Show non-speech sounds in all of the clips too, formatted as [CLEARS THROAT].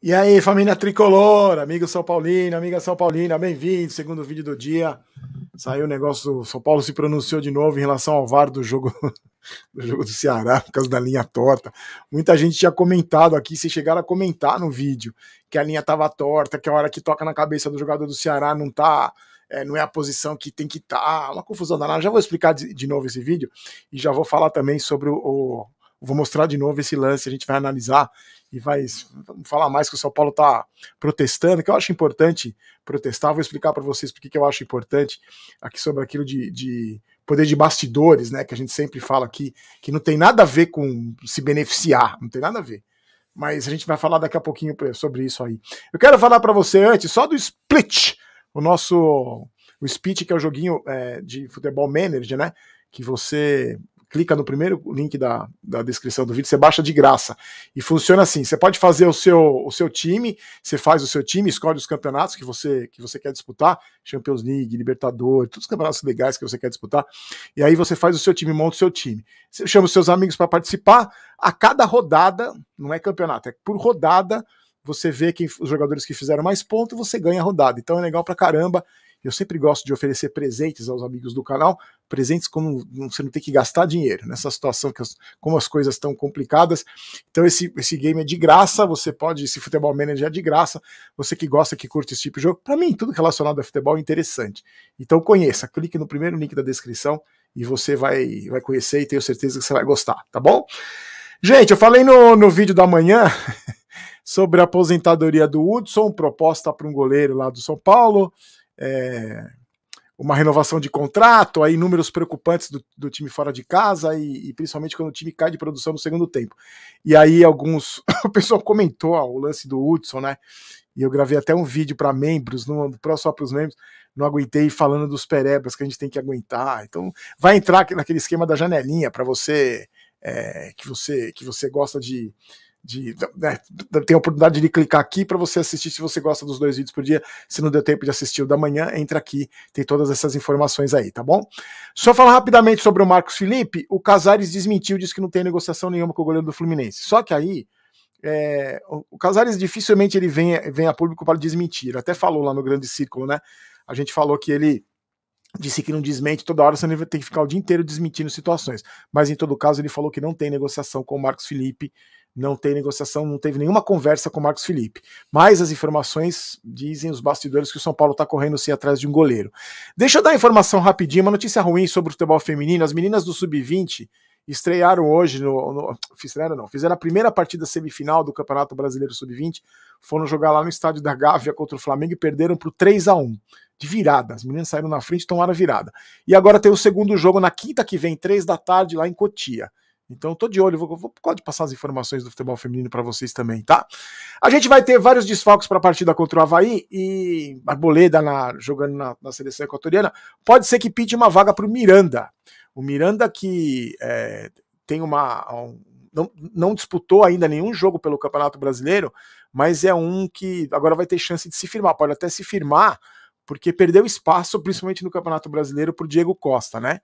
E aí, família tricolor, amigo São Paulino, amiga São Paulina, bem-vindo. Segundo vídeo do dia. Saiu o negócio, o São Paulo se pronunciou de novo em relação ao VAR do jogo [LAUGHS] do jogo do Ceará, por causa da linha torta. Muita gente tinha comentado aqui, se chegaram a comentar no vídeo, que a linha tava torta, que a hora que toca na cabeça do jogador do Ceará não tá, é, não é a posição que tem que estar, tá, uma confusão danada. Já vou explicar de, de, novo esse vídeo e já vou falar também sobre o, o vou mostrar de novo esse lance, a gente vai analisar e vai falar mais que o São Paulo está protestando, que eu acho importante protestar, vou explicar para vocês porque que eu acho importante aqui sobre aquilo de, de, poder de bastidores, né, que a gente sempre fala aqui, que não tem nada a ver com se beneficiar, não tem nada a ver. Mas a gente vai falar daqui a pouquinho sobre isso aí. Eu quero falar para você antes só do Split, o nosso o Split, que é o joguinho é, de futebol manager, né? Que você clica no primeiro link da, da descrição do vídeo, você baixa de graça. E funciona assim: você pode fazer o seu, o seu time, você faz o seu time, escolhe os campeonatos que você, que você quer disputar, Champions League, Libertadores, todos os campeonatos legais que você quer disputar. E aí você faz o seu time, monta o seu time. Você chama os seus amigos para participar. A cada rodada, não é campeonato, é por rodada, você vê quem, os jogadores que fizeram mais pontos, você ganha a rodada. Então é legal para caramba. Eu sempre gosto de oferecer presentes aos amigos do canal, presentes como você não tem que gastar dinheiro nessa situação que as, como as coisas estão complicadas. Então esse, esse game é de graça, você pode, esse futebol manager é de graça. Você que gosta, que curte esse tipo de jogo, para mim tudo relacionado a futebol é interessante. Então conheça, clique no primeiro link da descrição e você vai vai conhecer e tenho certeza que você vai gostar, tá bom? Gente, eu falei no, no vídeo da manhã [LAUGHS] sobre a aposentadoria do Hudson, proposta para um goleiro lá do São Paulo é, uma renovação de contrato, aí números preocupantes do, do time fora de casa e, e, principalmente quando o time cai de produção no segundo tempo. E aí alguns, [COUGHS] o pessoal comentou ó, o lance do Hudson, né? E eu gravei até um vídeo para membros, no, só para os membros, não aguentei falando dos perebras que a gente tem que aguentar. Então vai entrar naquele esquema da janelinha para você é, que você que você gosta de de, né, tem a oportunidade de clicar aqui para você assistir se você gosta dos dois vídeos por dia. Se não deu tempo de assistir o da manhã, entra aqui, tem todas essas informações aí, tá bom? Só falar rapidamente sobre o Marcos Felipe, o Casares desmentiu, disse que não tem negociação nenhuma com o goleiro do Fluminense. Só que aí é, o Casares dificilmente ele vem, vem a público para desmentir. até falou lá no grande círculo, né? A gente falou que ele disse que não desmente toda hora, você tem que ficar o dia inteiro desmentindo situações. Mas em todo caso, ele falou que não tem negociação com o Marcos Felipe, não tem negociação, não teve nenhuma conversa com o Marcos Felipe. Mas as informações dizem os bastidores que o São Paulo está correndo sim atrás de um goleiro. Deixa eu dar informação rapidinho, uma notícia ruim sobre o futebol feminino. As meninas do Sub-20 estrearam hoje no, no fizeram não, fizeram a primeira partida semifinal do Campeonato Brasileiro Sub-20, foram jogar lá no estádio da Gávea contra o Flamengo e perderam por 3 a 1 de virada. As meninas saíram na frente e tomaram a virada. E agora tem o segundo jogo na quinta que vem, três da tarde, lá em Cotia. Então tô de olho, vou, vou pode passar as informações do futebol feminino para vocês também, tá? A gente vai ter vários desfalques para a partida contra o Havaí e Arboleda na, jogando na, na, seleção equatoriana. Pode ser que pinte uma vaga para o Miranda. O Miranda que é, tem uma, um, não, não, disputou ainda nenhum jogo pelo Campeonato Brasileiro, mas é um que agora vai ter chance de se firmar. Pode até se firmar porque perdeu espaço, principalmente no Campeonato Brasileiro, para o Diego Costa, né?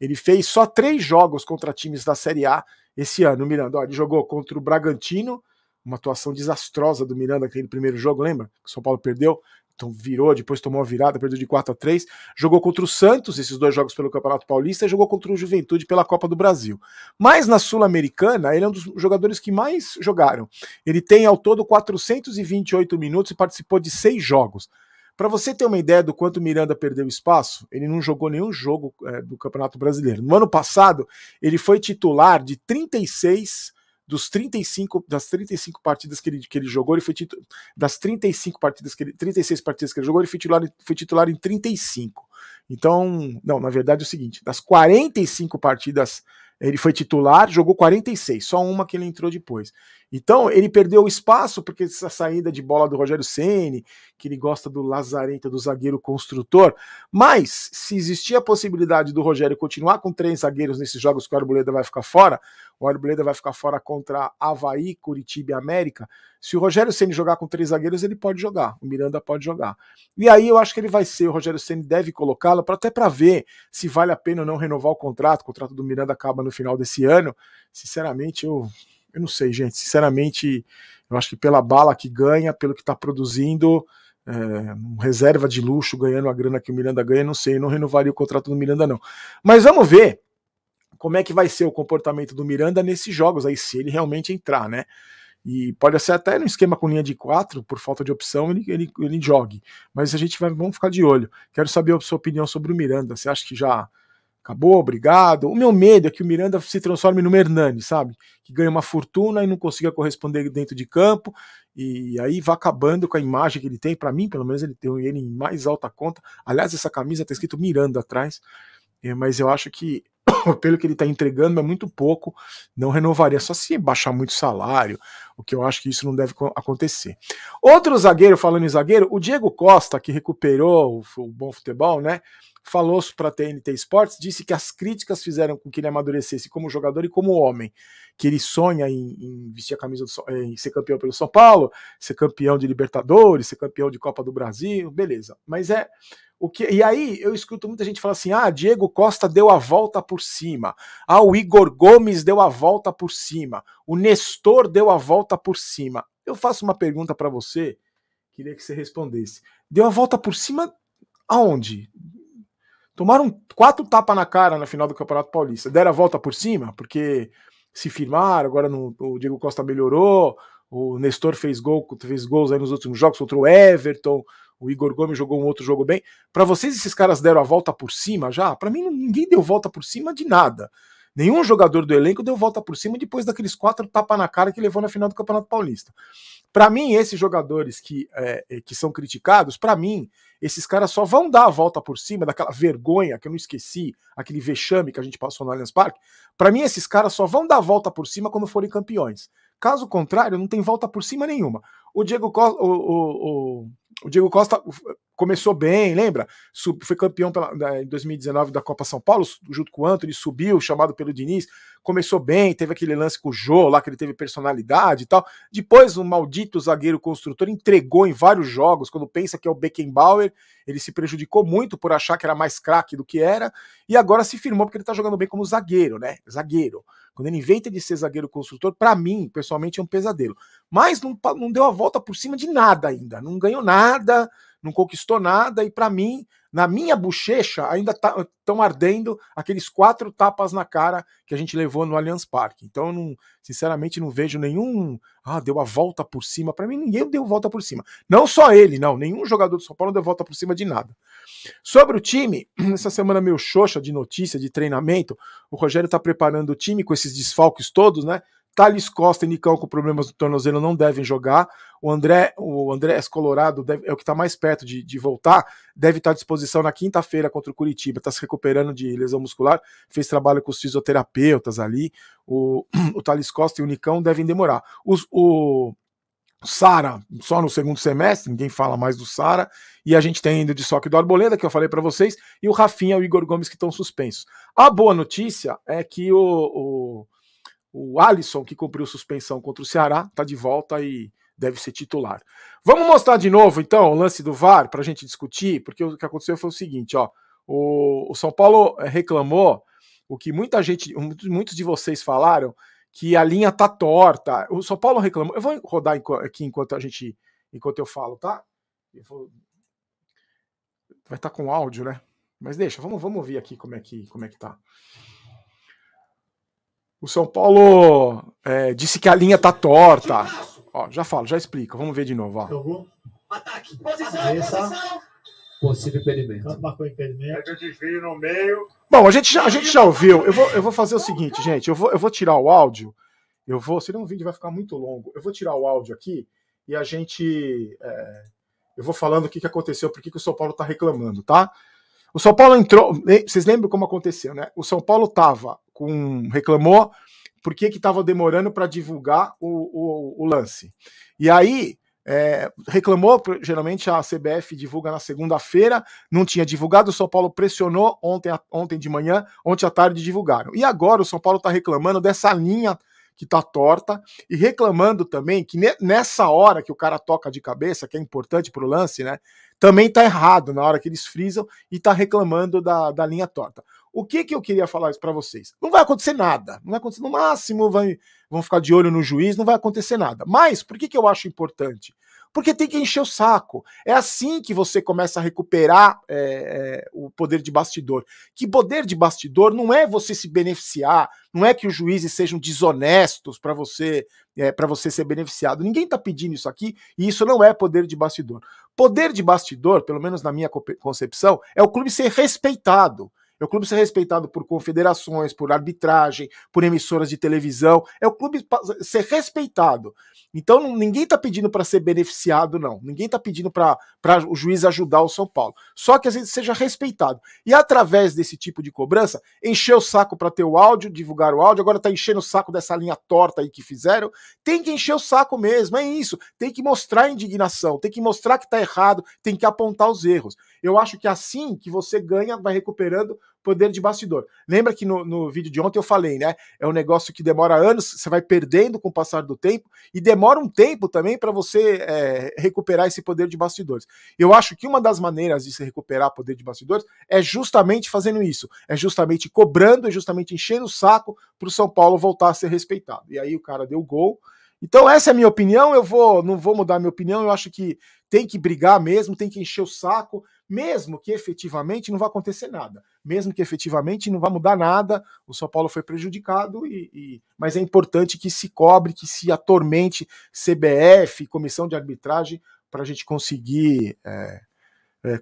Ele fez só três jogos contra times da Série A esse ano. O Miranda, ó, ele jogou contra o Bragantino, uma atuação desastrosa do Miranda, aquele primeiro jogo, lembra? Que o São Paulo perdeu. Então virou, depois tomou a virada, perdeu de 4 a 3 Jogou contra o Santos, esses dois jogos pelo Campeonato Paulista, e jogou contra o Juventude pela Copa do Brasil. Mas na Sul-Americana, ele é um dos jogadores que mais jogaram. Ele tem ao todo 428 minutos e participou de seis jogos. Para você ter uma ideia do quanto o Miranda perdeu espaço, ele não jogou nenhum jogo é, do Campeonato Brasileiro. No ano passado, ele foi titular de 36 dos 35 das 35 partidas que ele, que ele jogou, ele foi titu, das 35 partidas que ele 36 partidas que ele jogou, ele foi titular, foi titular em 35. Então, não, na verdade é o seguinte, das 45 partidas ele foi titular, jogou 46, só uma que ele entrou depois. Então, ele perdeu o espaço porque essa saída de bola do Rogério Ceni, que ele gosta do lazarenta do zagueiro construtor, mas se existia a possibilidade do Rogério continuar com três zagueiros nesses jogos que o Arboleda vai ficar fora, o Arboleda vai ficar fora contra Havaí, Curitiba e América, se o Rogério Ceni jogar com três zagueiros, ele pode jogar, o Miranda pode jogar. E aí eu acho que ele vai ser, o Rogério Ceni deve colocá-lo para até para ver se vale a pena ou não renovar o contrato, o contrato do Miranda acaba no final desse ano. Sinceramente, eu eu não sei, gente. Sinceramente, eu acho que pela bala que ganha, pelo que está produzindo, é, reserva de luxo, ganhando a grana que o Miranda ganha, não sei, não renovaria o contrato do Miranda, não. Mas vamos ver como é que vai ser o comportamento do Miranda nesses jogos aí, se ele realmente entrar, né? E pode ser até no esquema com linha de quatro, por falta de opção, ele, ele, ele jogue. Mas a gente vai vamos ficar de olho. Quero saber a sua opinião sobre o Miranda. Você acha que já acabou, obrigado. O meu medo é que o Miranda se transforme no Hernani, sabe? Que ganha uma fortuna e não consiga corresponder dentro de campo, e aí vai acabando com a imagem que ele tem. Para mim, pelo menos, ele tem ele em mais alta conta. Aliás, essa camisa tá escrito Miranda atrás, é, mas eu acho que [COUGHS] pelo que ele está entregando, é muito pouco, não renovaria, só se baixar muito o salário, o que eu acho que isso não deve acontecer. Outro zagueiro, falando em zagueiro, o Diego Costa, que recuperou o, o bom futebol, né? Falou para a TNT Sports, disse que as críticas fizeram com que ele amadurecesse como jogador e como homem, que ele sonha em, em vestir a camisa, do, eh, em ser campeão pelo São Paulo, ser campeão de Libertadores, ser campeão de Copa do Brasil, beleza. Mas é o que, e aí eu escuto muita gente falar assim: ah, Diego Costa deu a volta por cima, ah, o Igor Gomes deu a volta por cima, o Nestor deu a volta por cima. Eu faço uma pergunta para você, queria que você respondesse. Deu a volta por cima aonde? Tomaram quatro tapas na cara na final do Campeonato Paulista. Deram a volta por cima, porque se firmaram, agora no, o Diego Costa melhorou, o Nestor fez gol, fez gols aí nos últimos jogos contra o Everton, o Igor Gomes jogou um outro jogo bem. Para vocês, esses caras deram a volta por cima já? Para mim, ninguém deu volta por cima de nada. Nenhum jogador do elenco deu volta por cima depois daqueles quatro tapa na cara que levou na final do Campeonato Paulista. Para mim, esses jogadores que, é, é que são criticados, para mim, esses caras só vão dar a volta por cima daquela vergonha que eu não esqueci, aquele vexame que a gente passou no Allianz Parque. Para mim, esses caras só vão dar a volta por cima quando forem campeões. Caso contrário, não tem volta por cima nenhuma. O Diego Costa, o, o, o, o Diego Costa uh, começou bem, lembra? Sub, foi campeão pela, da, em 2019 da Copa São Paulo, junto com o Anthony, subiu, chamado pelo Diniz, começou bem, teve aquele lance com o Jô lá, que ele teve personalidade e tal. Depois, o maldito zagueiro construtor entregou em vários jogos, quando pensa que é o Beckenbauer, ele se prejudicou muito por achar que era mais craque do que era, e agora se firmou porque ele tá jogando bem como zagueiro, né? Zagueiro. Quando ele inventa de ser zagueiro construtor, para mim, pessoalmente, é um pesadelo. Mas não, não deu a volta por cima de nada ainda, não ganhou nada nada, não conquistou nada, e para mim, na minha bochecha, ainda estão tá, ardendo aqueles quatro tapas na cara que a gente levou no Allianz Parque. Então, eu não, sinceramente, não vejo nenhum. Ah, deu a volta por cima. Para mim, ninguém deu volta por cima. Não só ele, não. Nenhum jogador do São Paulo deu volta por cima de nada. Sobre o time, [CLEARS THROAT] essa semana meio xoxa de notícia, de treinamento. O Rogério está preparando o time com esses desfalques todos, né? Thales Costa e Nicão com problemas no tornozelo não devem jogar. O André, o André Colorado deve, é o que está mais perto de, de, voltar, deve estar tá à disposição na quinta-feira contra o Curitiba. Está se recuperando de lesão muscular, fez trabalho com os fisioterapeutas ali. O, [CLEARS THROAT] o Thales Costa e o Nicão devem demorar. Os, o Sara, só no segundo semestre, ninguém fala mais do Sara, e a gente tem ainda o de Soque do Arboleda, que eu falei para vocês, e o Rafinha e o Igor Gomes que estão suspensos. A boa notícia é que o, o o Alisson, que cumpriu suspensão contra o Ceará, está de volta e deve ser titular. Vamos mostrar de novo, então, o lance do VAR para a gente discutir, porque o que aconteceu foi o seguinte: ó, o, o São Paulo eh, reclamou o que muita gente, muitos de vocês falaram, que a linha tá torta. O São Paulo reclamou. Eu vou rodar aqui enquanto a gente, enquanto eu falo, tá? Eu vou... Vai estar tá com áudio, né? Mas deixa, vamos, vamos ouvir aqui como é que como é que tá. O São Paulo é, disse que a linha tá torta. Ó, já falo, já explico. Vamos ver de novo. Ó. Ataque, posição, posição. Possível impedimento. Marcou impedimento. desvio no meio. Bom, a gente já, a gente já ouviu. Eu vou, eu vou fazer o seguinte, gente. Eu vou, eu vou tirar o áudio. Eu vou. Senão o um vídeo vai ficar muito longo. Eu vou tirar o áudio aqui e a gente. É, eu vou falando o que, que aconteceu, por que, que o São Paulo tá reclamando, tá? O São Paulo entrou. Vocês lembram como aconteceu, né? O São Paulo tava com reclamou por que estava demorando para divulgar o, o, o, lance. E aí é, reclamou, geralmente a CBF divulga na segunda-feira, não tinha divulgado, o São Paulo pressionou ontem, ontem de manhã, ontem à tarde divulgaram. E agora o São Paulo está reclamando dessa linha que está torta e reclamando também que nessa hora que o cara toca de cabeça, que é importante para o lance, né? Também tá errado na hora que eles frisam e tá reclamando da, da linha torta. O que, que eu queria falar isso para vocês? Não vai acontecer nada. Não vai acontecer. No máximo, vai, vão ficar de olho no juiz, não vai acontecer nada. Mas, por que, que eu acho importante? Porque tem que encher o saco. É assim que você começa a recuperar é, é, o poder de bastidor. Que poder de bastidor não é você se beneficiar, não é que os juízes sejam desonestos para você é, para você ser beneficiado. Ninguém está pedindo isso aqui e isso não é poder de bastidor. Poder de bastidor, pelo menos na minha concepção, é o clube ser respeitado. É o clube ser respeitado por confederações, por arbitragem, por emissoras de televisão. É o clube ser respeitado. Então ninguém está pedindo para ser beneficiado, não. Ninguém está pedindo para o juiz ajudar o São Paulo. Só que a gente seja respeitado. E através desse tipo de cobrança, encher o saco para ter o áudio, divulgar o áudio, agora está enchendo o saco dessa linha torta aí que fizeram. Tem que encher o saco mesmo, é isso. Tem que mostrar indignação, tem que mostrar que está errado, tem que apontar os erros. Eu acho que assim que você ganha, vai recuperando poder de bastidor. Lembra que no, no vídeo de ontem eu falei, né? É um negócio que demora anos, você vai perdendo com o passar do tempo e demora um tempo também para você é, recuperar esse poder de bastidores. Eu acho que uma das maneiras de se recuperar poder de bastidores é justamente fazendo isso, é justamente cobrando, é justamente enchendo o saco para o São Paulo voltar a ser respeitado. E aí o cara deu gol. Então essa é a minha opinião, eu vou não vou mudar minha opinião, eu acho que tem que brigar mesmo, tem que encher o saco, mesmo que efetivamente não vá acontecer nada, mesmo que efetivamente não vá mudar nada, o São Paulo foi prejudicado, e, e, mas é importante que se cobre, que se atormente CBF, comissão de arbitragem, para a gente conseguir é, é,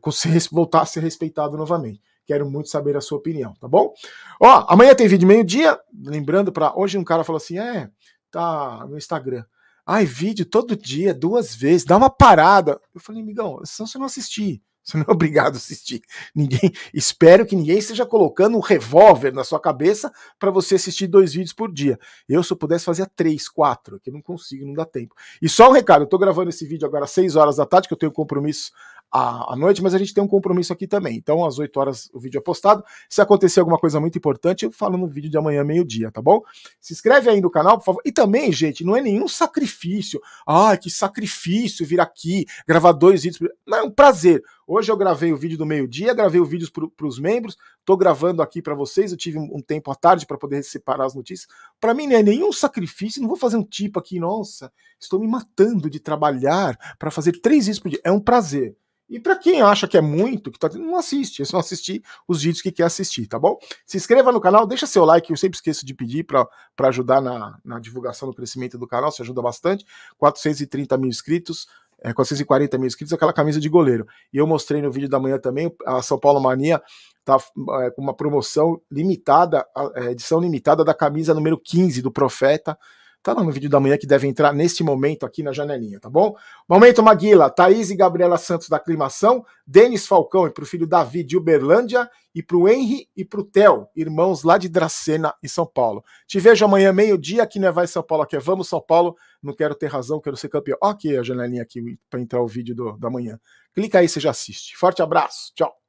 voltar a ser respeitado novamente. Quero muito saber a sua opinião, tá bom? Ó, amanhã tem vídeo meio-dia, lembrando para hoje um cara falou assim: "É, tá no Instagram. Ai, vídeo todo dia, duas vezes, dá uma parada". Eu falei: "Amigão, se você não assistir, você não é [LAUGHS] obrigado a assistir. Ninguém, espero que ninguém esteja colocando um revólver na sua cabeça para você assistir dois vídeos por dia. Eu, se eu pudesse, fazer três, quatro, que eu não consigo, não dá tempo. E só um recado: eu estou gravando esse vídeo agora às seis horas da tarde, que eu tenho compromisso à, noite, mas a gente tem um compromisso aqui também. Então, às 8 horas o vídeo é postado. Se acontecer alguma coisa muito importante, eu falo no vídeo de amanhã, meio-dia, tá bom? Se inscreve aí no canal, por favor. E também, gente, não é nenhum sacrifício. Ah, que sacrifício vir aqui, gravar dois vídeos. Não, é um prazer. Hoje eu gravei o vídeo do meio-dia, gravei o vídeo para os membros, estou gravando aqui para vocês. Eu tive um, tempo à tarde para poder separar as notícias. Para mim não é nenhum sacrifício, não vou fazer um tipo aqui, nossa, estou me matando de trabalhar para fazer três vídeos por dia. É um prazer. E para quem acha que é muito, que tá, não assiste, é só assistir os vídeos que quer assistir, tá bom? Se inscreva no canal, deixa seu like, eu sempre esqueço de pedir para ajudar na, na divulgação, no crescimento do canal, se ajuda bastante. 430 mil inscritos, é, 440 mil inscritos, aquela camisa de goleiro. E eu mostrei no vídeo da manhã também, a São Paulo Mania tá é, com uma promoção limitada, é, edição limitada da camisa número 15 do Profeta, Tá lá no vídeo da manhã que deve entrar neste momento aqui na janelinha, tá bom? Momento Maguila, Thaís e Gabriela Santos da Aclimação, Denis Falcão e pro filho Davi de Uberlândia e pro Henry e pro Theo, irmãos lá de Dracena e São Paulo. Te vejo amanhã meio-dia aqui no é Vai São Paulo, aqui é Vamos São Paulo, não quero ter razão, quero ser campeão. Ok, a janelinha aqui para entrar o vídeo do, da manhã. Clica aí, você já assiste. Forte abraço, tchau.